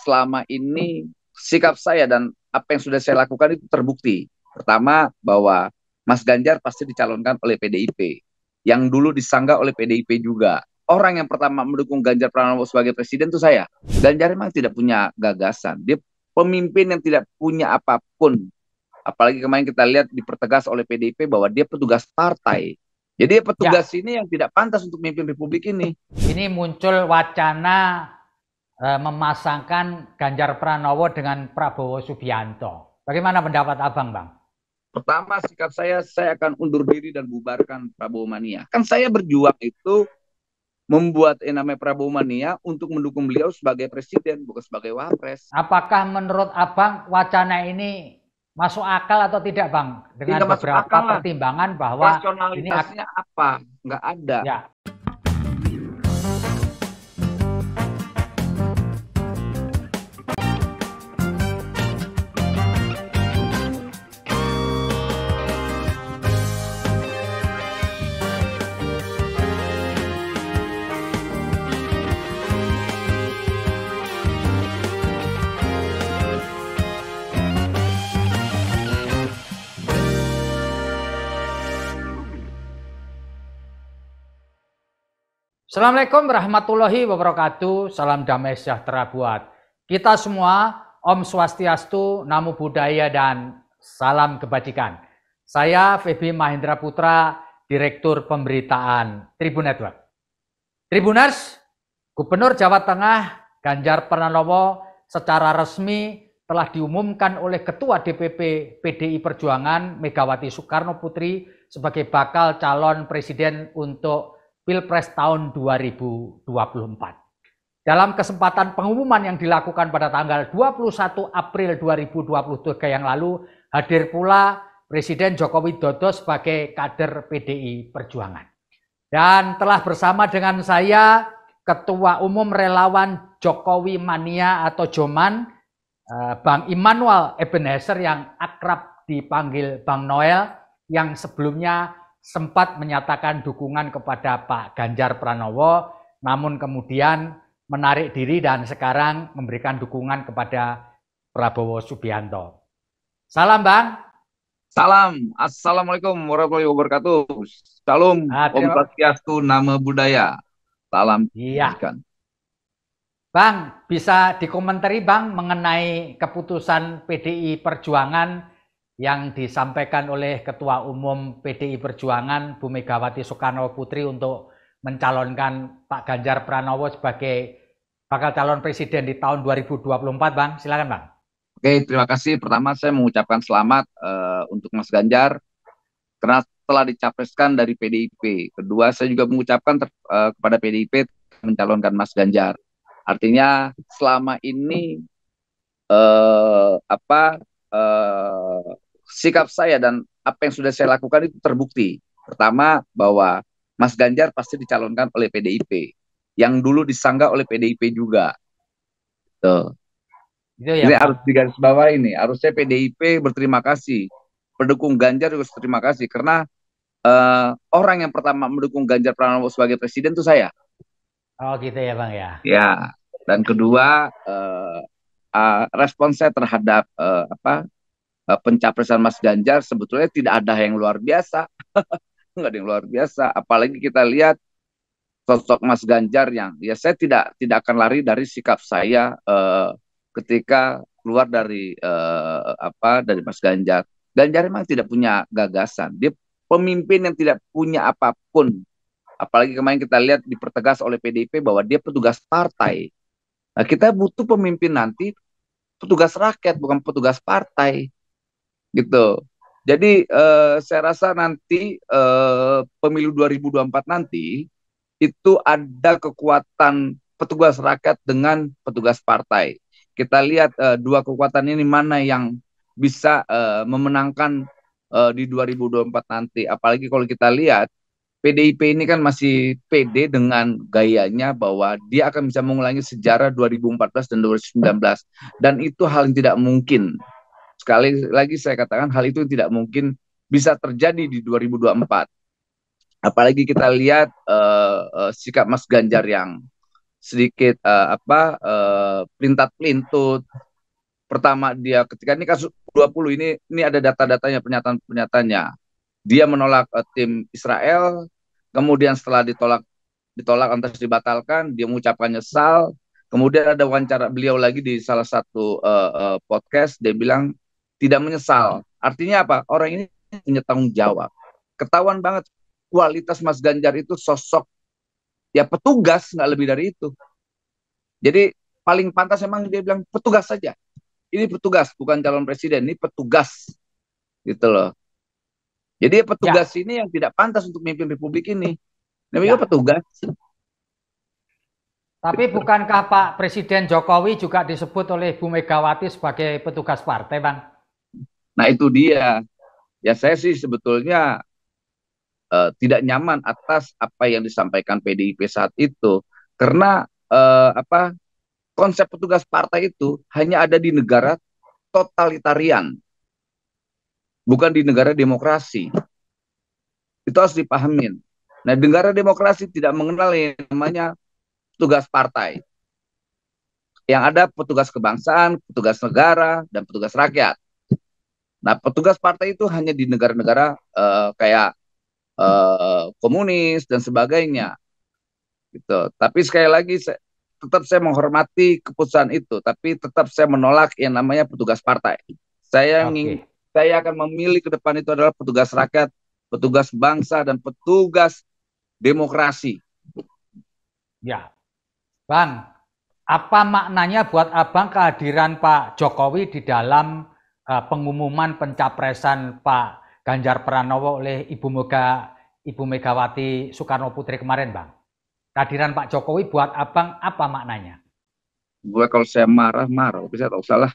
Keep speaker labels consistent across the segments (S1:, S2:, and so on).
S1: selama ini sikap saya dan apa yang sudah saya lakukan itu terbukti. Pertama bahwa Mas Ganjar pasti dicalonkan oleh PDIP yang dulu disanggah oleh PDIP juga. Orang yang pertama mendukung Ganjar Pranowo sebagai presiden itu saya. Ganjar memang tidak punya gagasan. Dia pemimpin yang tidak punya apapun. Apalagi kemarin kita lihat dipertegas oleh PDIP bahwa dia petugas partai. Jadi petugas ya. ini yang tidak pantas untuk memimpin Republik ini.
S2: Ini muncul wacana E, memasangkan Ganjar Pranowo dengan Prabowo Subianto. Bagaimana pendapat Abang, Bang?
S1: Pertama, sikap saya, saya akan undur diri dan bubarkan Prabowo Mania. Kan saya berjuang itu membuat yang namanya Prabowo Mania untuk mendukung beliau sebagai presiden, bukan sebagai wapres.
S2: Apakah menurut Abang wacana ini masuk akal atau tidak, Bang? Dengan tidak beberapa pertimbangan bahwa ini
S1: apa? Enggak ada. Ya,
S2: Assalamualaikum warahmatullahi wabarakatuh. Salam damai sejahtera buat kita semua. Om Swastiastu, Namo Buddhaya, dan salam kebajikan. Saya Febi Mahendra Putra, Direktur Pemberitaan Tribun Network. Tribuners, Gubernur Jawa Tengah Ganjar Pranowo secara resmi telah diumumkan oleh Ketua DPP PDI Perjuangan Megawati Soekarno Putri sebagai bakal calon presiden untuk Pilpres tahun 2024. Dalam kesempatan pengumuman yang dilakukan pada tanggal 21 April 2023 yang lalu, hadir pula Presiden Joko Widodo sebagai kader PDI Perjuangan. Dan telah bersama dengan saya Ketua Umum Relawan Jokowi Mania atau Joman, eh, Bang Immanuel Ebenezer yang akrab dipanggil Bang Noel, yang sebelumnya sempat menyatakan dukungan kepada Pak Ganjar Pranowo, namun kemudian menarik diri dan sekarang memberikan dukungan kepada Prabowo Subianto. Salam Bang.
S1: Salam. Assalamualaikum warahmatullahi wabarakatuh. Salam. Ah, Om Swastiastu, Nama Budaya. Salam. Iya. Kan. Bang, bisa dikomentari
S2: Bang mengenai keputusan PDI Perjuangan yang disampaikan oleh Ketua Umum PDI Perjuangan Bu Megawati Soekarno Putri untuk mencalonkan Pak Ganjar Pranowo sebagai bakal calon presiden di tahun 2024, Bang. Silakan, Bang.
S1: Oke, terima kasih. Pertama saya mengucapkan selamat uh, untuk Mas Ganjar karena telah dicapreskan dari PDIP. Kedua, saya juga mengucapkan ter, uh, kepada PDIP mencalonkan Mas Ganjar. Artinya selama ini uh, apa uh, sikap saya dan apa yang sudah saya lakukan itu terbukti. Pertama bahwa Mas Ganjar pasti dicalonkan oleh PDIP yang dulu disanggah oleh PDIP juga. Tuh. Itu ya. Ini harus digaris bawah ini. Harusnya PDIP berterima kasih. Pendukung Ganjar juga terima kasih karena uh, orang yang pertama mendukung Ganjar Pranowo sebagai presiden itu saya. Oh gitu ya bang ya. Ya. Dan kedua uh, eh, uh, eh, respons saya terhadap uh, apa Eh, pencapresan Mas Ganjar sebetulnya tidak ada yang luar biasa. Enggak ada yang luar biasa. Apalagi kita lihat sosok Mas Ganjar yang ya saya tidak tidak akan lari dari sikap saya eh, ketika keluar dari eh, apa dari Mas Ganjar. Ganjar memang tidak punya gagasan. Dia pemimpin yang tidak punya apapun. Apalagi kemarin kita lihat dipertegas oleh PDIP bahwa dia petugas partai. Nah, kita butuh pemimpin nanti petugas rakyat bukan petugas partai gitu. Jadi uh, saya rasa nanti uh, pemilu 2024 nanti itu ada kekuatan petugas rakyat dengan petugas partai. Kita lihat uh, dua kekuatan ini mana yang bisa uh, memenangkan uh, di 2024 nanti. Apalagi kalau kita lihat PDIP ini kan masih PD dengan gayanya bahwa dia akan bisa mengulangi sejarah 2014 dan 2019 dan itu hal yang tidak mungkin Sekali lagi saya katakan hal itu tidak mungkin bisa terjadi di 2024. Apalagi kita lihat uh, uh, sikap Mas Ganjar yang sedikit uh, apa uh, pelintat pelintut. Pertama dia ketika ini kasus 20 ini ini ada data-datanya pernyataan-pernyataannya. Dia menolak uh, tim Israel, kemudian setelah ditolak ditolak lantas dibatalkan, dia mengucapkan nyesal. Kemudian ada wawancara beliau lagi di salah satu uh, uh, podcast, dia bilang tidak menyesal. Artinya apa? Orang ini punya tanggung jawab. Ketahuan banget kualitas Mas Ganjar itu sosok ya petugas nggak lebih dari itu. Jadi paling pantas emang dia bilang petugas saja. Ini petugas bukan calon presiden, ini petugas gitu loh. Jadi petugas ya. ini yang tidak pantas untuk memimpin republik ini. Namanya ya. petugas.
S2: Tapi bukankah Pak Presiden Jokowi juga disebut oleh Bu Megawati sebagai petugas partai, Bang?
S1: Nah itu dia. Ya saya sih sebetulnya uh, tidak nyaman atas apa yang disampaikan PDIP saat itu karena uh, apa konsep petugas partai itu hanya ada di negara totalitarian, bukan di negara demokrasi. Itu harus dipahamin. Nah, negara demokrasi tidak mengenal yang namanya petugas partai. Yang ada petugas kebangsaan, petugas negara, dan petugas rakyat. Nah, petugas partai itu hanya di negara-negara uh, kayak uh, komunis dan sebagainya. Gitu. Tapi sekali lagi saya, tetap saya menghormati keputusan itu, tapi tetap saya menolak yang namanya petugas partai. Saya okay. ingin saya akan memilih ke depan itu adalah petugas rakyat, petugas bangsa dan petugas demokrasi.
S2: Ya. Bang, apa maknanya buat Abang kehadiran Pak Jokowi di dalam Eh, pengumuman pencapresan Pak Ganjar Pranowo oleh Ibu Mega Ibu Megawati Soekarno Putri kemarin, Bang? Kehadiran Pak Jokowi buat abang apa maknanya?
S1: Gue kalau saya marah marah, bisa saya tahu salah.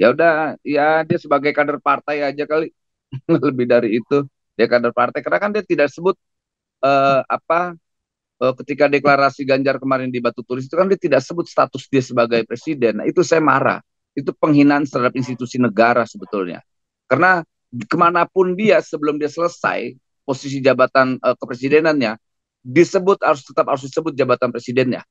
S1: Ya udah, ya dia sebagai kader partai aja kali. Lebih dari itu dia kader partai. Karena kan dia tidak sebut uh, apa uh, ketika deklarasi Ganjar kemarin di Batu Tulis itu kan dia tidak sebut status dia sebagai presiden. Nah, itu saya marah itu penghinaan terhadap iya. institusi negara sebetulnya. Karena kemanapun dia sebelum dia selesai posisi jabatan uh, kepresidenannya disebut harus tetap harus disebut jabatan presidennya.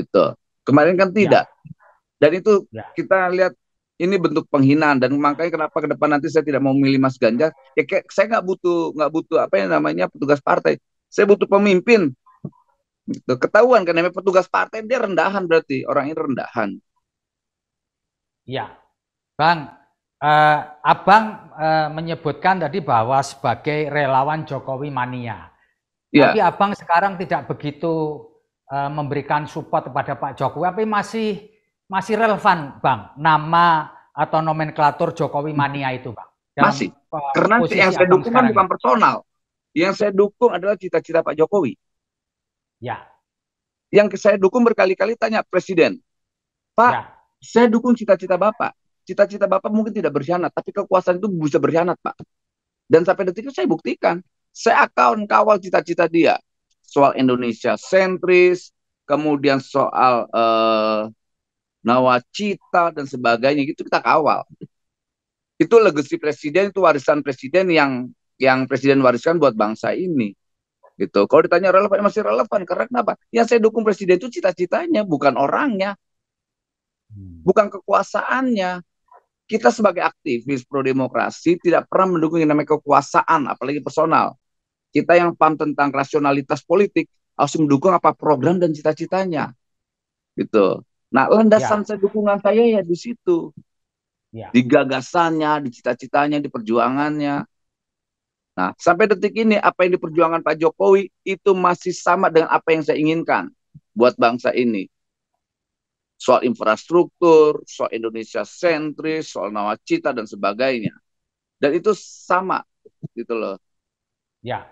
S1: itu Kemarin kan tidak. Ya. Dan itu ya. kita lihat ini bentuk penghinaan dan makanya kenapa ke depan nanti saya tidak mau memilih Mas Ganjar ya kayak saya nggak butuh nggak butuh apa yang namanya petugas partai saya butuh pemimpin gitu. ketahuan kan namanya petugas partai dia rendahan berarti orang ini rendahan
S2: Ya, Bang, eh, Abang eh, menyebutkan tadi bahwa sebagai relawan Jokowi mania. Ya. Tapi Abang sekarang tidak begitu eh, memberikan support kepada Pak Jokowi, tapi masih masih relevan, Bang, nama atau nomenklatur Jokowi mania itu, Bang. Dalam masih. Karena yang saya dukung kan bukan
S1: personal. Yang saya dukung adalah cita-cita Pak Jokowi. Ya. Yang saya dukung berkali-kali tanya presiden, Pak, ya saya dukung cita-cita Bapak. Cita-cita Bapak mungkin tidak berkhianat, tapi kekuasaan itu bisa berkhianat, Pak. Dan sampai detik itu saya buktikan. Saya akan kawal cita-cita dia. Soal Indonesia sentris, kemudian soal eh, nawacita dan sebagainya itu kita kawal. Itu legasi presiden, itu warisan presiden yang yang presiden wariskan buat bangsa ini gitu. Kalau ditanya relevan masih relevan karena kenapa? Yang saya dukung presiden itu cita-citanya bukan orangnya. Hmm. bukan kekuasaannya. Kita sebagai aktivis pro demokrasi tidak pernah mendukung yang namanya kekuasaan, apalagi personal. Kita yang paham tentang rasionalitas politik harus mendukung apa program dan cita-citanya, gitu. Nah, landasan ya. saya dukungan saya ya di situ, ya. di gagasannya, di cita-citanya, di perjuangannya. Nah, sampai detik ini apa yang diperjuangkan Pak Jokowi itu masih sama dengan apa yang saya inginkan buat bangsa ini soal infrastruktur, soal Indonesia sentris, soal nawacita dan sebagainya. Dan itu sama gitu loh.
S2: Ya.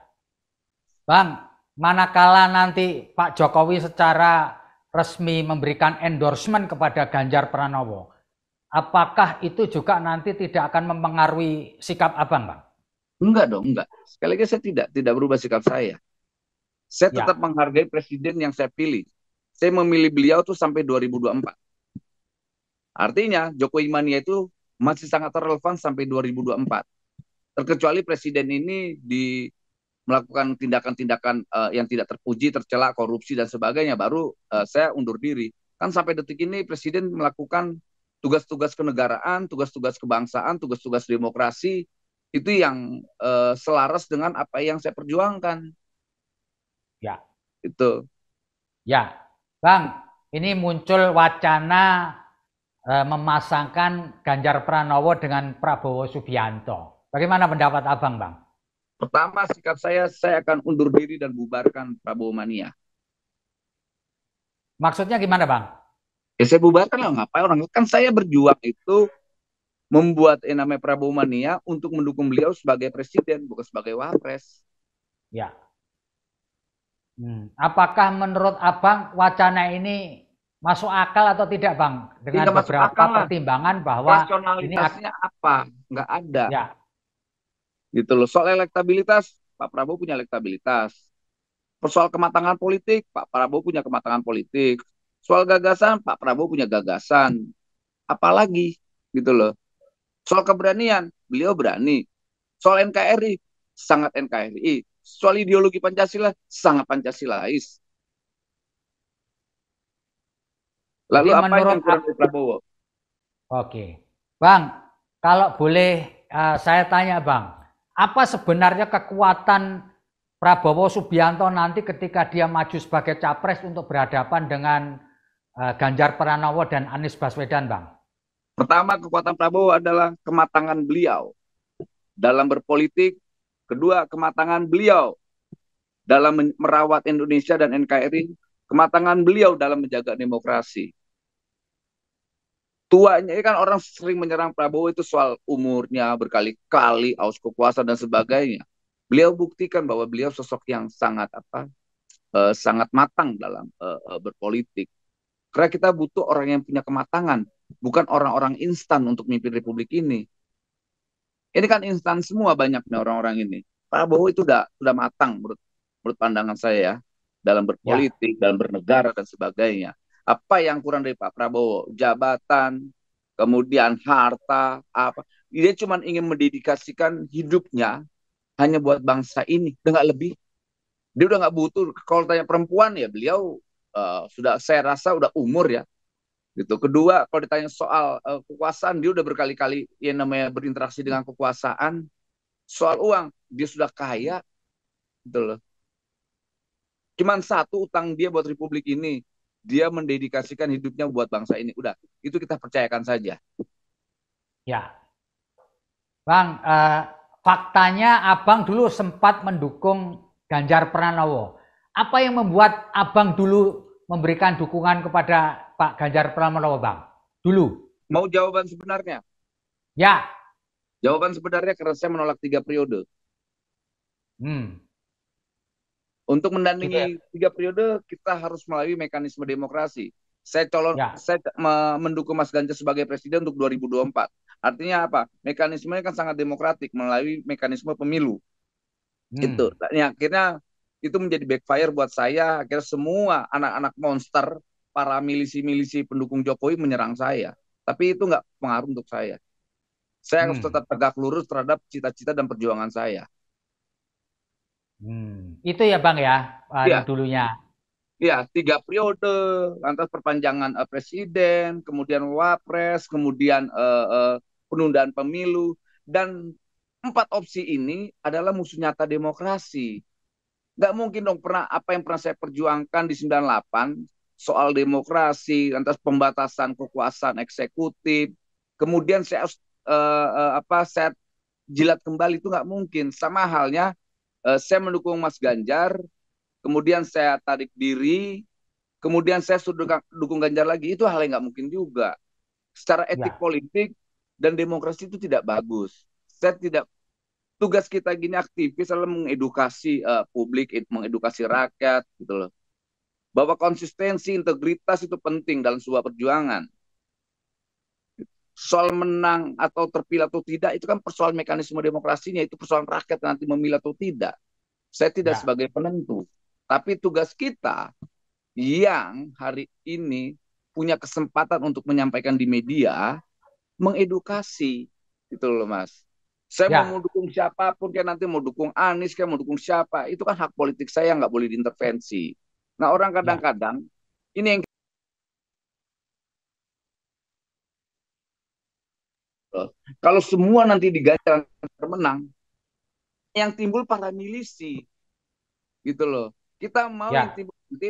S2: Bang, manakala nanti Pak Jokowi secara resmi memberikan endorsement kepada Ganjar Pranowo, apakah itu juga nanti tidak akan mempengaruhi sikap Abang, Bang?
S1: Enggak dong, enggak. Sekali lagi saya tidak tidak berubah sikap saya. Saya ya. tetap ya. menghargai presiden yang saya pilih saya memilih beliau tuh sampai 2024. Artinya Jokowi Mania itu masih sangat relevan sampai 2024. Terkecuali presiden ini di melakukan tindakan-tindakan uh, yang tidak terpuji, tercela, korupsi dan sebagainya baru uh, saya undur diri. Kan sampai detik ini presiden melakukan tugas-tugas kenegaraan, tugas-tugas kebangsaan, tugas-tugas demokrasi itu yang uh, selaras dengan apa yang saya perjuangkan. Ya. Itu.
S2: Ya, Bang, ini muncul wacana e, memasangkan Ganjar Pranowo dengan Prabowo Subianto. Bagaimana pendapat Abang, Bang?
S1: Pertama, sikap saya, saya akan undur diri dan bubarkan Prabowo Mania. Maksudnya gimana, Bang? Ya saya bubarkan lah, ngapain orang. Kan saya berjuang itu membuat yang namanya Prabowo Mania untuk mendukung beliau sebagai presiden, bukan sebagai wapres. Ya. Hmm. Apakah
S2: menurut Abang wacana ini masuk akal atau tidak Bang? Dengan tidak beberapa akal
S1: pertimbangan bahwa ini apa? Enggak ada. Ya. Gitu loh. Soal elektabilitas, Pak Prabowo punya elektabilitas. Soal kematangan politik, Pak Prabowo punya kematangan politik. Soal gagasan, Pak Prabowo punya gagasan. Apalagi gitu loh. Soal keberanian, beliau berani. Soal NKRI, sangat NKRI soal ideologi Pancasila sangat Pancasilais. Lalu Jadi apa yang kurang dari Prabowo?
S2: Oke. Bang, kalau boleh uh, saya tanya Bang, apa sebenarnya kekuatan Prabowo Subianto nanti ketika dia maju sebagai capres untuk berhadapan dengan uh, Ganjar Pranowo dan Anies Baswedan, Bang?
S1: Pertama, kekuatan Prabowo adalah kematangan beliau dalam berpolitik Kedua, kematangan beliau dalam merawat Indonesia dan NKRI, kematangan beliau dalam menjaga demokrasi. Tuanya kan orang sering menyerang Prabowo itu soal umurnya berkali-kali, aus kekuasaan dan sebagainya. Beliau buktikan bahwa beliau sosok yang sangat apa, eh, sangat matang dalam eh, eh, berpolitik. Karena kita butuh orang yang punya kematangan, bukan orang-orang instan untuk memimpin republik ini. Ini kan instan semua banyaknya orang-orang ini. Prabowo itu udah udah matang menurut menurut pandangan saya ya dalam berpolitik, ya. dalam bernegara dan sebagainya. Apa yang kurang dari Pak Prabowo? Jabatan, kemudian harta, apa? Dia cuma ingin mendedikasikan hidupnya hanya buat bangsa ini, dengan lebih. Dia udah nggak butuh. Kalau tanya perempuan ya beliau uh, sudah saya rasa udah umur ya gitu. Kedua, kalau ditanya soal uh, kekuasaan, dia udah berkali-kali yang namanya berinteraksi dengan kekuasaan. Soal uang, dia sudah kaya, gitu loh. Cuman satu utang dia buat republik ini, dia mendedikasikan hidupnya buat bangsa ini. Udah, itu kita percayakan saja.
S2: Ya, bang, uh, faktanya abang dulu sempat mendukung Ganjar Pranowo. Apa yang membuat abang dulu memberikan dukungan kepada Pak Ganjar Pranowo, Bang? Dulu.
S1: Mau jawaban sebenarnya? Ya. Jawaban sebenarnya karena saya menolak tiga periode. Hmm. Untuk mendandingi gitu ya. tiga periode, kita harus melalui mekanisme demokrasi. Saya calon, ya. saya mendukung Mas Ganjar sebagai presiden untuk 2024. Artinya apa? Mekanismenya kan sangat demokratik melalui mekanisme pemilu. Hmm. Itu. Nah, akhirnya itu menjadi backfire buat saya. Akhirnya semua anak-anak monster para milisi-milisi pendukung Jokowi menyerang saya. Tapi itu nggak pengaruh untuk saya. Saya hmm. harus tetap tegak lurus terhadap cita-cita dan perjuangan saya.
S2: Hmm. Itu ya Bang ya, ya. dulunya.
S1: Ya, tiga periode, lantas perpanjangan uh, presiden, kemudian wapres, kemudian uh, uh, penundaan pemilu, dan empat opsi ini adalah musuh nyata demokrasi. Nggak mungkin dong pernah apa yang pernah saya perjuangkan di 98 soal demokrasi, lantas pembatasan kekuasaan eksekutif, kemudian saya uh, apa set jilat kembali itu nggak mungkin. Sama halnya uh, saya mendukung Mas Ganjar, kemudian saya tarik diri, kemudian saya sudah dukung Ganjar lagi itu hal yang nggak mungkin juga. Secara etik ya. politik dan demokrasi itu tidak bagus. Saya tidak tugas kita gini aktivis adalah mengedukasi uh, publik, mengedukasi rakyat gitu loh bahwa konsistensi integritas itu penting dalam sebuah perjuangan. Soal menang atau terpilih atau tidak itu kan persoalan mekanisme demokrasinya itu persoalan rakyat nanti memilih atau tidak. Saya tidak ya. sebagai penentu, tapi tugas kita yang hari ini punya kesempatan untuk menyampaikan di media mengedukasi itu loh Mas. Saya ya. mau dukung siapapun, kayak nanti mau dukung Anies, kayak mau dukung siapa, itu kan hak politik saya nggak boleh diintervensi. Nah orang ya. kadang-kadang ya. ini yang kalau semua nanti diganjar menang, yang timbul para milisi, gitu loh. Kita mau ya. timbul nanti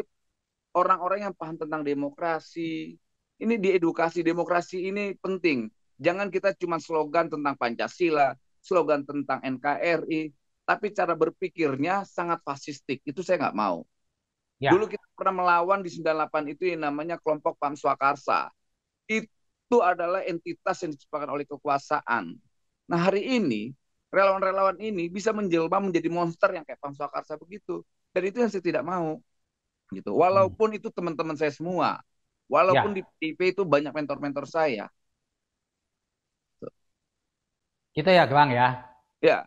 S1: orang-orang yang paham tentang demokrasi. Ini diedukasi demokrasi ini penting. Jangan kita cuma slogan tentang Pancasila, slogan tentang NKRI, tapi cara berpikirnya sangat fasistik. Itu saya nggak mau. Ya. Dulu kita pernah melawan di 98 itu yang namanya kelompok Pam Swakarsa. Itu adalah entitas yang diciptakan oleh kekuasaan. Nah hari ini relawan-relawan ini bisa menjelma menjadi monster yang kayak Pam Swakarsa begitu. Dan itu yang saya tidak mau. gitu. Walaupun hmm. itu teman-teman saya semua. Walaupun ya. di PIP itu banyak mentor-mentor saya.
S2: Gitu ya Bang ya? Ya.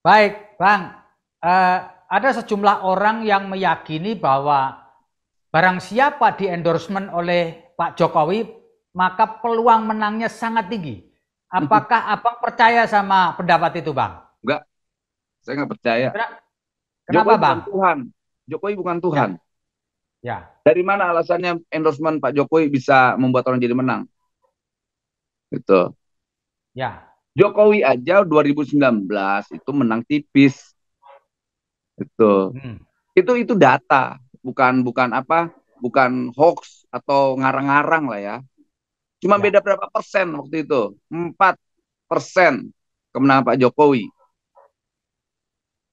S2: Baik Bang. Uh, ada sejumlah orang yang meyakini bahwa barang siapa di endorsement oleh Pak Jokowi, maka peluang menangnya sangat tinggi. Apakah abang percaya sama pendapat itu, Bang?
S1: Enggak, saya enggak percaya.
S2: Kenapa, Jokowi
S1: Bang? Bukan Tuhan. Jokowi bukan Tuhan. Ya. ya. Dari mana alasannya endorsement Pak Jokowi bisa membuat orang jadi menang? Gitu. Ya. Jokowi aja 2019 itu menang tipis Betul. Hmm. Itu itu data, bukan bukan apa? Bukan hoax atau ngarang-ngarang lah ya. Cuma ya. beda berapa persen waktu itu? empat persen kemenangan Pak Jokowi.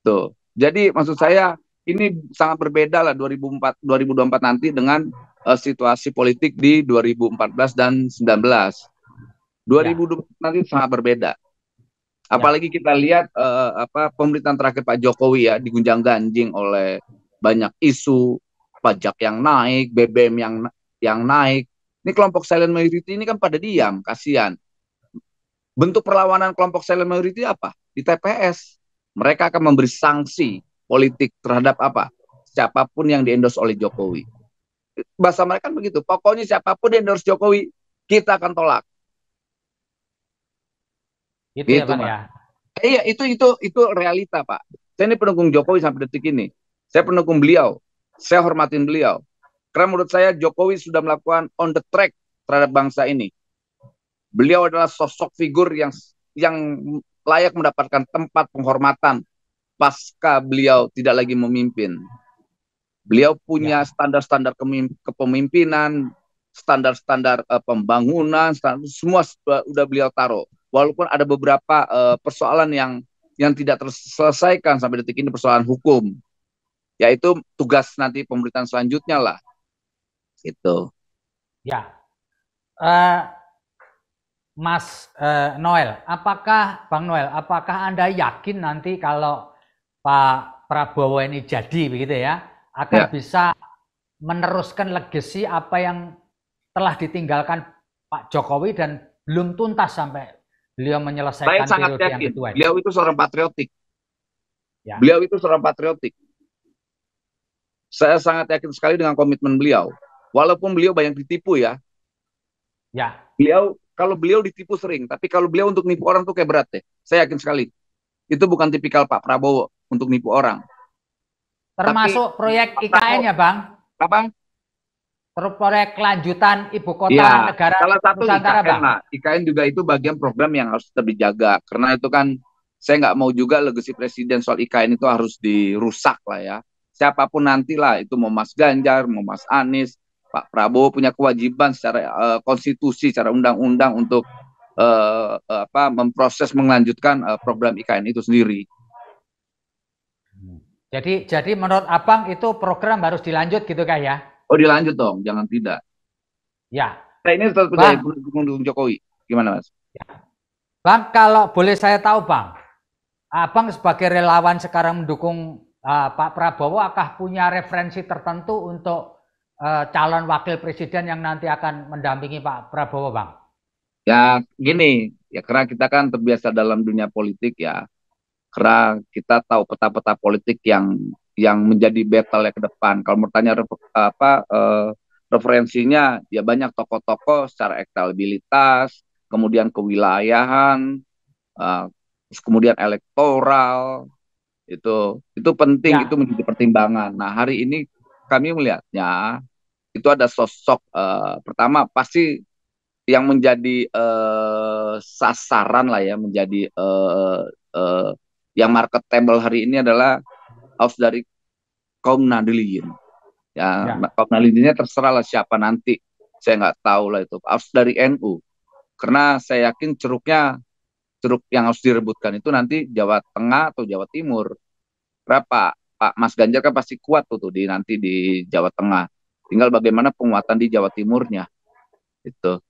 S1: Tuh. Jadi maksud saya ini sangat berbeda lah 2004 2024 nanti dengan uh, situasi politik di 2014 dan 19. 2020 ya. nanti sangat berbeda. Ya. Apalagi kita lihat uh, apa pemerintahan terakhir Pak Jokowi ya digunjang ganjing oleh banyak isu pajak yang naik, BBM yang yang naik. Ini kelompok silent majority ini kan pada diam, kasihan. Bentuk perlawanan kelompok silent majority apa? Di TPS. Mereka akan memberi sanksi politik terhadap apa? Siapapun yang diendos oleh Jokowi. Bahasa mereka kan begitu. Pokoknya siapapun yang diendos Jokowi, kita akan tolak. Itu gitu, ya, gitu, Pak, ya. Eh, iya, itu itu itu realita, Pak. Saya ini pendukung Jokowi sampai detik ini. Saya pendukung beliau. Saya hormatin beliau. Karena menurut saya Jokowi sudah melakukan on the track terhadap bangsa ini. Beliau adalah sosok figur yang yang layak mendapatkan tempat penghormatan pasca beliau tidak lagi memimpin. Beliau punya ya. standar-standar kepemimpinan, standar-standar uh, pembangunan, standar, semua sudah beliau taruh walaupun ada beberapa uh, persoalan yang yang tidak terselesaikan sampai detik ini persoalan hukum yaitu tugas nanti pemerintahan selanjutnya lah itu ya
S2: uh, Mas uh, Noel apakah Bang Noel apakah anda yakin nanti kalau Pak Prabowo ini jadi begitu ya akan ya. bisa meneruskan legasi apa yang telah ditinggalkan Pak Jokowi dan belum tuntas sampai
S1: Beliau menyelesaikan Saya sangat yakin. Yang beliau itu seorang patriotik. Ya. Beliau itu seorang patriotik. Saya sangat yakin sekali dengan komitmen beliau. Walaupun beliau banyak ditipu ya. Ya. Beliau kalau beliau ditipu sering, tapi kalau beliau untuk nipu orang tuh kayak berat deh. Saya yakin sekali. Itu bukan tipikal Pak Prabowo untuk nipu orang.
S2: Termasuk Tapi, proyek IKN ya, Bang? Apa? proyek kelanjutan ibu kota ya, negara salah satu Nusantara, IKN Bang. lah.
S1: IKN juga itu bagian program yang harus tetap dijaga karena itu kan saya nggak mau juga legasi presiden soal IKN itu harus dirusak lah ya. Siapapun nantilah itu mau Mas Ganjar, mau Mas Anies, Pak Prabowo punya kewajiban secara uh, konstitusi, secara undang-undang untuk uh, apa memproses melanjutkan uh, program IKN itu sendiri.
S2: Jadi jadi menurut Abang itu program harus dilanjut gitu kan
S1: ya? Oh dilanjut dong, jangan tidak. Ya. Nah, ini tetap percaya pendukung Jokowi. Gimana mas? Ya. Bang, kalau boleh saya tahu bang, abang sebagai
S2: relawan sekarang mendukung uh, Pak Prabowo, akah punya referensi tertentu untuk uh, calon wakil presiden yang nanti akan mendampingi Pak Prabowo bang?
S1: Ya gini, ya karena kita kan terbiasa dalam dunia politik ya, karena kita tahu peta-peta politik yang yang menjadi battle ke depan. Kalau bertanya apa uh, referensinya ya banyak tokoh-tokoh secara elektabilitas, kemudian kewilayahan, eh, terus kemudian elektoral itu itu penting ya. itu menjadi pertimbangan. Nah hari ini kami melihatnya itu ada sosok uh, pertama pasti yang menjadi uh, sasaran lah ya menjadi uh, uh, yang marketable hari ini adalah aus dari kaum Nadiliyin. Ya, ya. Nah, kaum terserah terserahlah siapa nanti. Saya nggak tahu lah itu. Aus dari NU. Karena saya yakin ceruknya ceruk yang harus direbutkan itu nanti Jawa Tengah atau Jawa Timur. Berapa? Pak Mas Ganjar kan pasti kuat tuh, tuh di nanti di Jawa Tengah. Tinggal bagaimana penguatan di Jawa Timurnya. Itu.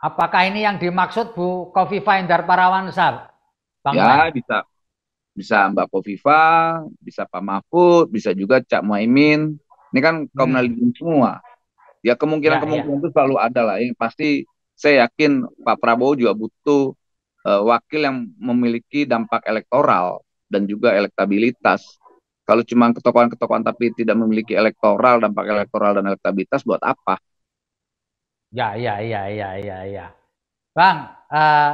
S2: Apakah ini yang dimaksud Bu Kofifa Indar Parawansa?
S1: Bang ya, Lai? bisa bisa Mbak Kofifa, bisa Pak Mahfud, bisa juga Cak Muaimin. Ini kan kaum hmm. semua. Ya kemungkinan-kemungkinan ya, ya. itu selalu ada lah. ini. pasti saya yakin Pak Prabowo juga butuh uh, wakil yang memiliki dampak elektoral dan juga elektabilitas. Kalau cuma ketokohan-ketokohan tapi tidak memiliki elektoral, dampak elektoral dan elektabilitas buat apa? Ya, ya, ya, ya, ya, ya.
S2: Bang, uh,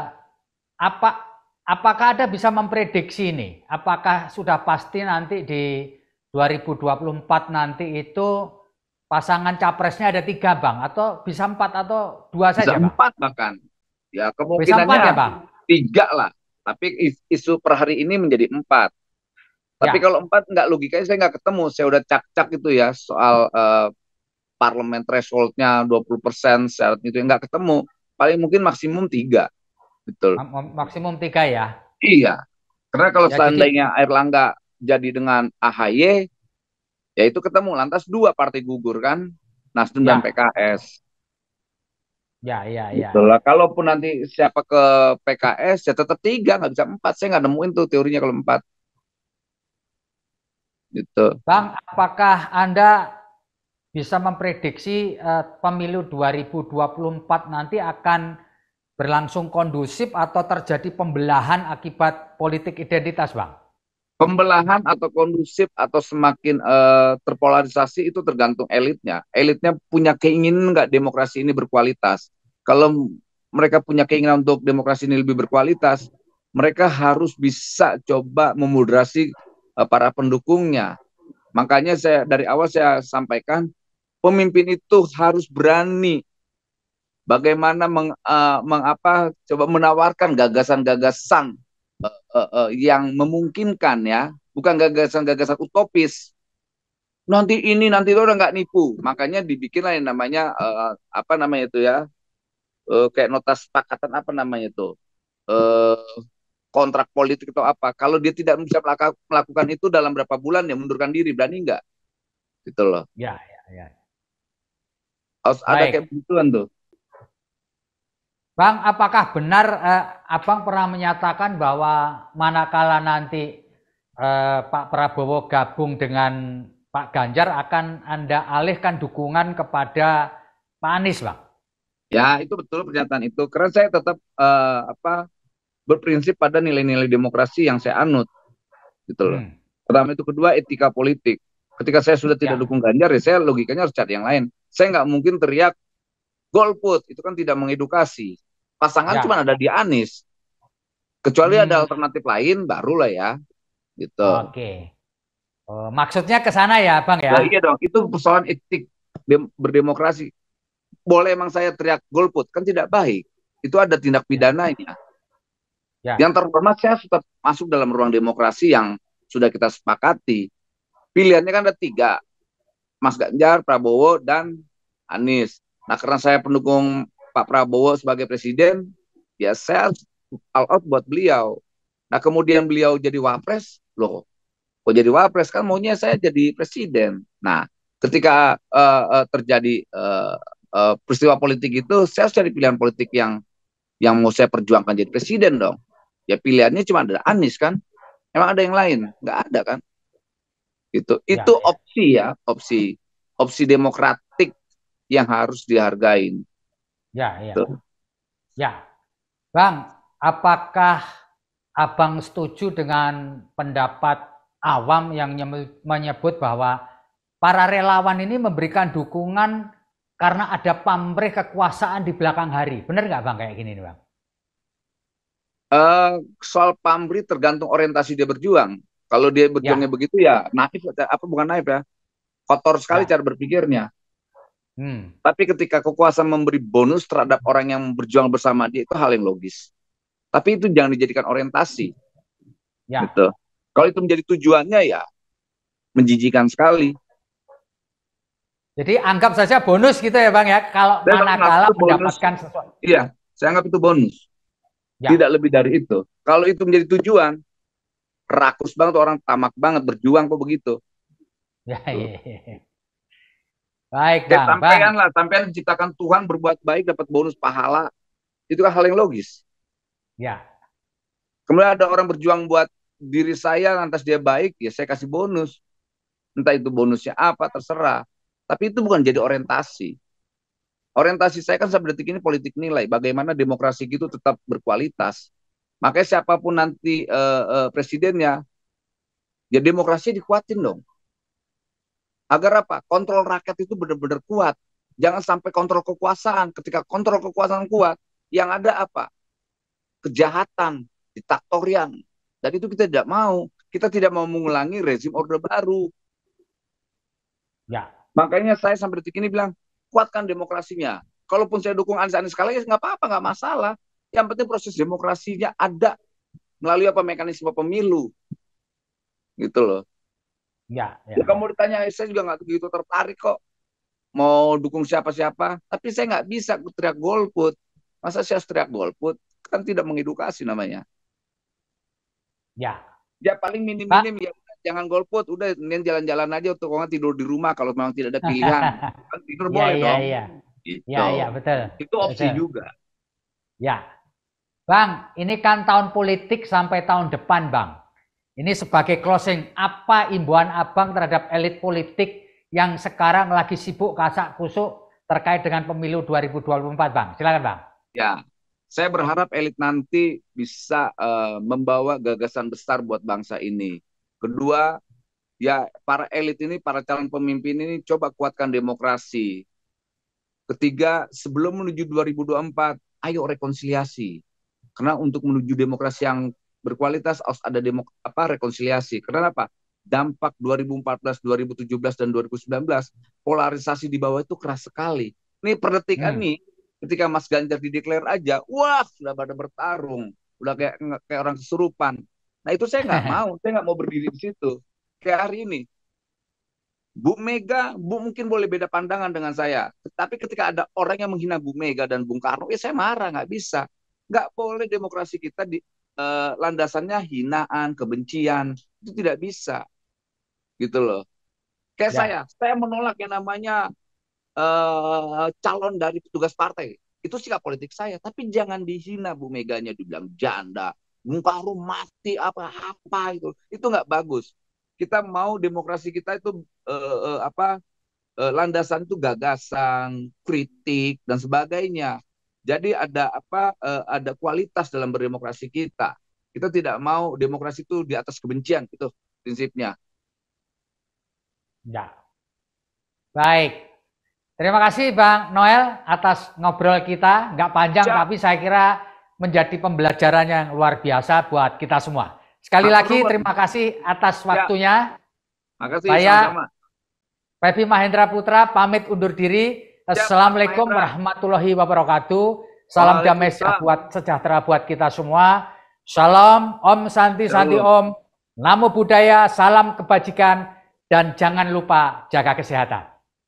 S2: apa Apakah ada bisa memprediksi ini? Apakah sudah pasti nanti di 2024 nanti itu pasangan capresnya ada tiga bang atau bisa empat
S1: atau dua bisa saja bang? empat bahkan ya kemungkinannya bisa empat, ya, tiga lah tapi isu per hari ini menjadi empat tapi ya. kalau empat nggak logikanya saya nggak ketemu saya udah cak-cak itu ya soal uh, eh, parlemen thresholdnya 20 persen syarat itu nggak ketemu paling mungkin maksimum tiga Betul.
S2: Maksimum tiga ya.
S1: Iya. Karena kalau ya, seandainya jadi... langga jadi dengan AHY, ya itu ketemu lantas dua partai gugur kan, Nasdem ya. dan PKS. Ya, ya, ya. Betul Kalaupun nanti siapa ke PKS, ya tetap tiga, nggak bisa empat. Saya nggak nemuin tuh teorinya kalau empat. Gitu. Bang,
S2: apakah Anda bisa memprediksi uh, pemilu 2024 nanti akan berlangsung kondusif atau terjadi pembelahan akibat politik identitas, Bang?
S1: Pembelahan atau kondusif atau semakin uh, terpolarisasi itu tergantung elitnya. Elitnya punya keinginan nggak demokrasi ini berkualitas. Kalau mereka punya keinginan untuk demokrasi ini lebih berkualitas, mereka harus bisa coba memoderasi uh, eh, para pendukungnya. Makanya saya dari awal saya sampaikan pemimpin itu harus berani bagaimana meng, uh, eh, mengapa coba menawarkan gagasan-gagasan uh, uh, uh, yang memungkinkan ya, bukan gagasan-gagasan utopis. Nanti ini nanti itu udah nggak nipu, makanya dibikinlah yang namanya uh, apa namanya itu ya, uh, kayak nota sepakatan apa namanya itu. Uh, kontrak politik atau apa. Kalau dia tidak bisa melakukan itu dalam berapa bulan ya mundurkan diri, berani nggak? Gitu loh. Ya, ya, ya. Harus ada kayak begituan tuh.
S2: Bang, apakah benar eh, Abang pernah menyatakan bahwa manakala nanti eh, Pak Prabowo gabung dengan Pak Ganjar akan Anda alihkan dukungan kepada Pak Anies, Bang?
S1: Ya, itu betul pernyataan itu. Karena saya tetap eh, apa berprinsip pada nilai-nilai demokrasi yang saya anut. Gitu loh. Hmm. Pertama itu kedua etika politik. Ketika saya sudah tidak ya. dukung Ganjar, ya saya logikanya harus cari yang lain. Saya nggak mungkin teriak golput, itu kan tidak mengedukasi Pasangan ya. cuma ada di Anies. Kecuali hmm. ada alternatif lain barulah ya. Gitu. Oke. Okay.
S2: Oh, maksudnya ke sana ya, Bang ya? Nah, iya
S1: dong, itu persoalan etik berdemokrasi. Boleh emang saya teriak golput kan tidak baik. Itu ada tindak pidananya. Ya. Yang terhormat saya sudah masuk dalam ruang demokrasi yang sudah kita sepakati. Pilihannya kan ada tiga, Mas Ganjar, Prabowo, dan Anies. Nah karena saya pendukung Pak Prabowo sebagai presiden, ya saya all out buat beliau. Nah kemudian beliau jadi wapres, loh kok jadi wapres kan maunya saya jadi presiden. Nah ketika uh, uh, terjadi uh, uh, peristiwa politik itu, saya harus cari pilihan politik yang yang mau saya perjuangkan jadi presiden dong. Ya pilihannya cuma ada Anies kan, emang ada yang lain? Nggak ada kan? Itu ya, itu ya. opsi ya, opsi opsi demokratik yang harus dihargain. Ya, ya. So.
S2: Ya. Bang, apakah Abang setuju dengan pendapat awam yang menyebut bahwa para relawan ini memberikan dukungan karena ada pamrih kekuasaan di belakang hari. Benar nggak Bang kayak gini nih Bang?
S1: Uh, soal pamrih tergantung orientasi dia berjuang. Kalau dia berjuangnya ya. begitu ya naif apa bukan naif ya. Kotor sekali ya. cara berpikirnya. Hmm. Tapi ketika kekuasaan memberi bonus terhadap orang yang berjuang bersama dia itu hal yang logis. Tapi itu jangan dijadikan orientasi. Ya. Gitu. Kalau itu menjadi tujuannya ya menjijikan sekali.
S2: Jadi anggap saja bonus gitu ya Bang ya. Kalau saya manakala mendapatkan sesuatu.
S1: Iya, saya anggap itu bonus. Ya. Tidak lebih dari itu. Kalau itu menjadi tujuan, rakus banget orang tamak banget berjuang kok begitu. Ya, iya. iya. Baik, Bang. Sampaikan lah, sampaikan menciptakan Tuhan berbuat baik dapat bonus pahala. Itu kan hal yang logis. Ya. Kemudian ada orang berjuang buat diri saya lantas dia baik, ya saya kasih bonus. Entah itu bonusnya apa terserah. Tapi itu bukan jadi orientasi. Orientasi saya kan sampai detik ini politik nilai, bagaimana demokrasi itu tetap berkualitas. Makanya siapapun nanti uh, uh, presidennya, ya demokrasi dikuatin dong. Agar apa? Kontrol rakyat itu benar-benar kuat. Jangan sampai kontrol kekuasaan. Ketika kontrol kekuasaan kuat, yang ada apa? Kejahatan, diktatorian. Dan itu kita tidak mau. Kita tidak mau mengulangi rezim Orde Baru. Ya. Makanya saya sampai detik ini bilang, kuatkan demokrasinya. Kalaupun saya dukung Anies-Anies sekali, ya nggak apa-apa, nggak masalah. Yang penting proses demokrasinya ada melalui apa mekanisme pemilu. Gitu loh. Ya, ya. kamu ditanya saya juga nggak begitu tertarik kok mau dukung siapa-siapa, tapi saya nggak bisa teriak golput. Masa saya teriak golput? Kan tidak mengedukasi namanya. Ya. Ya paling minim-minim ya jangan golput, udah jalan-jalan aja untuk orang tidur di rumah kalau memang tidak ada pilihan. kan tidur ya, boleh ya, dong. Iya, gitu. iya. betul. Itu opsi betul. juga. Ya.
S2: Bang, ini kan tahun politik sampai tahun depan, Bang. Ini sebagai closing, apa imbauan abang terhadap elit politik yang sekarang lagi sibuk kasak kusuk terkait dengan pemilu 2024, Bang? Silakan, Bang.
S1: Ya, saya berharap elit nanti bisa uh, membawa gagasan besar buat bangsa ini. Kedua, ya para elit ini, para calon pemimpin ini coba kuatkan demokrasi. Ketiga, sebelum menuju 2024, ayo rekonsiliasi. Karena untuk menuju demokrasi yang berkualitas harus ada demok apa rekonsiliasi. Karena apa? Dampak 2014, 2017 dan 2019 polarisasi di bawah itu keras sekali. ini per detik hmm. nih ketika Mas Ganjar dideklar aja, wah sudah pada bertarung, udah kayak kayak orang kesurupan. Nah itu saya nggak mau, saya nggak mau berdiri di situ. Kayak hari ini, Bu Mega, Bu mungkin boleh beda pandangan dengan saya. Tapi ketika ada orang yang menghina Bu Mega dan Bung Karno, ya saya marah, nggak bisa. Nggak boleh demokrasi kita di, eh, landasannya hinaan, kebencian. Itu tidak bisa. Gitu loh. Kayak ya. saya, saya menolak yang namanya eh, calon dari petugas partai. Itu sikap politik saya. Tapi jangan dihina Bu Meganya dibilang janda, muka mati apa apa itu. Itu nggak bagus. Kita mau demokrasi kita itu eh, eh, apa eh, landasan itu gagasan, kritik dan sebagainya. Jadi ada apa uh, ada kualitas dalam berdemokrasi kita. Kita tidak mau demokrasi itu di atas kebencian itu prinsipnya. Ya.
S2: Baik. Terima kasih Bang Noel atas ngobrol kita. Nggak panjang ya. tapi saya kira menjadi pembelajaran yang luar biasa buat kita semua. Sekali Aku lagi luar. terima kasih atas ya. waktunya.
S1: Ya. Makasih. Saya
S2: Pepi Mahendra Putra pamit undur diri. Assalamualaikum warahmatullahi wabarakatuh. Salam damai sejahtera, sejahtera buat kita semua. Salam Om Santi Santi Om. Namo Buddhaya, salam kebajikan, dan jangan lupa jaga kesehatan.